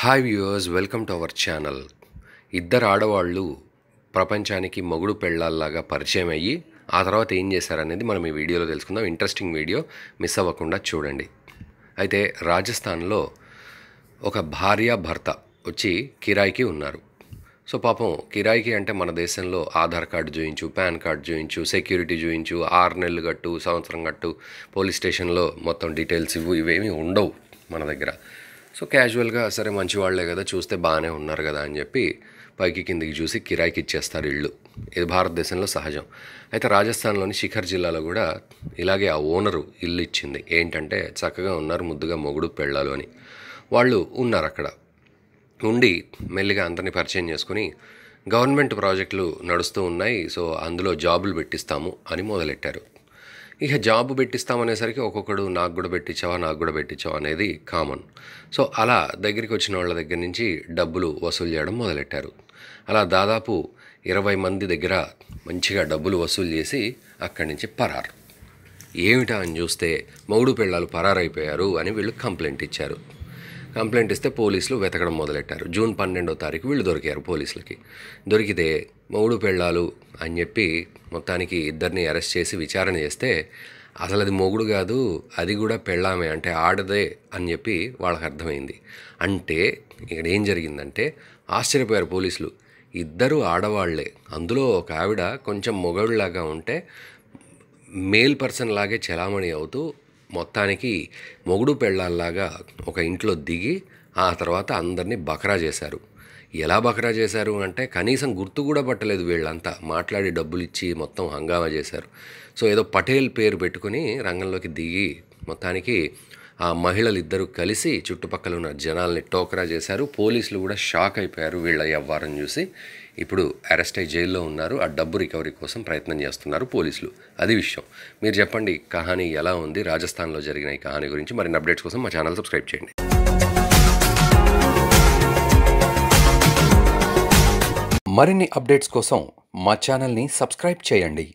hi viewers welcome to our channel ఇద్దరు ఆడవాళ్ళు ప్రపంచానికి మొగుడు పెళ్ళాల్లాగా పరిచయం అయ్యి ఆ తర్వాత ఏం చేశారనేది మనం ఈ వీడియోలో తెలుసుకుందాం ఇంట్రెస్టింగ్ వీడియో మిస్ అవ్వకుండా చూడండి అయితే రాజస్థాన్లో ఒక భార్య భర్త వచ్చి కిరాయికి ఉన్నారు సో పాపం కిరాయికి అంటే మన దేశంలో ఆధార్ కార్డు చూయించు పాన్ కార్డు చూయించు సెక్యూరిటీ చూయించు ఆరు నెలలు గట్టు సంవత్సరం గట్టు పోలీస్ స్టేషన్లో మొత్తం డీటెయిల్స్ ఇవ్వు ఇవేమీ ఉండవు మన దగ్గర సో క్యాజువల్గా సరే మంచివాళ్లే కదా చూస్తే బాగానే ఉన్నారు కదా అని చెప్పి పైకి కిందికి చూసి కిరాయికి ఇచ్చేస్తారు ఇళ్ళు ఇది భారతదేశంలో సహజం అయితే రాజస్థాన్లోని శిఖర్ జిల్లాలో కూడా ఇలాగే ఆ ఓనరు ఇల్లు ఇచ్చింది ఏంటంటే చక్కగా ఉన్నారు ముద్దుగా మొగుడు పెళ్ళాలు అని వాళ్ళు ఉన్నారు అక్కడ ఉండి మెల్లిగా అందరిని పరిచయం చేసుకుని గవర్నమెంట్ ప్రాజెక్టులు నడుస్తూ ఉన్నాయి సో అందులో జాబులు పెట్టిస్తాము అని మొదలెట్టారు ఇక జాబ్ పెట్టిస్తామనేసరికి ఒక్కొక్కడు నాకు కూడా పెట్టించావా నాకు కూడా పెట్టించావా అనేది కామన్ సో అలా దగ్గరికి వచ్చిన వాళ్ళ దగ్గర నుంచి డబ్బులు వసూలు చేయడం మొదలెట్టారు అలా దాదాపు ఇరవై మంది దగ్గర మంచిగా డబ్బులు వసూలు చేసి అక్కడి నుంచి పరారు ఏమిటా అని చూస్తే మౌడు పిల్లలు పరారైపోయారు అని వీళ్ళు కంప్లైంట్ ఇచ్చారు కంప్లైంట్ ఇస్తే పోలీసులు వెతకడం మొదలెట్టారు జూన్ పన్నెండో తారీఖు వీళ్ళు దొరికారు పోలీసులకి దొరికితే మౌడు పెళ్ళాలు అని చెప్పి మొత్తానికి ఇద్దరిని అరెస్ట్ చేసి విచారణ చేస్తే అసలు అది మొగుడు కాదు అది కూడా పెళ్ళామే అంటే ఆడదే అని చెప్పి వాళ్ళకి అర్థమైంది అంటే ఇక్కడ ఏం జరిగిందంటే ఆశ్చర్యపోయారు పోలీసులు ఇద్దరు ఆడవాళ్లే అందులో ఒక ఆవిడ కొంచెం మొగడులాగా ఉంటే మేల్ పర్సన్ లాగే చలామణి అవుతూ మొత్తానికి మొగుడు పెళ్ళాల్లాగా ఒక ఇంట్లో దిగి ఆ తర్వాత అందరినీ బకరా చేశారు ఎలా బకరా చేశారు అంటే కనీసం గుర్తు కూడా పట్టలేదు వీళ్ళంతా మాట్లాడి డబ్బులు ఇచ్చి మొత్తం హంగామా చేశారు సో ఏదో పటేల్ పేరు పెట్టుకుని రంగంలోకి దిగి మొత్తానికి ఆ మహిళలు ఇద్దరు కలిసి చుట్టుపక్కల ఉన్న జనాల్ని టోకరా చేశారు పోలీసులు కూడా షాక్ అయిపోయారు వీళ్ళ వ్యవహారం చూసి ఇప్పుడు అరెస్ట్ అయి జైల్లో ఉన్నారు ఆ డబ్బు రికవరీ కోసం ప్రయత్నం చేస్తున్నారు పోలీసులు అది విషయం మీరు చెప్పండి కహానీ ఎలా ఉంది రాజస్థాన్లో జరిగిన ఈ కహానీ గురించి మరిన్ని అప్డేట్స్ కోసం మా ఛానల్ సబ్స్క్రైబ్ చేయండి మరిన్ని అప్డేట్స్ కోసం మా ఛానల్ని సబ్స్క్రైబ్ చేయండి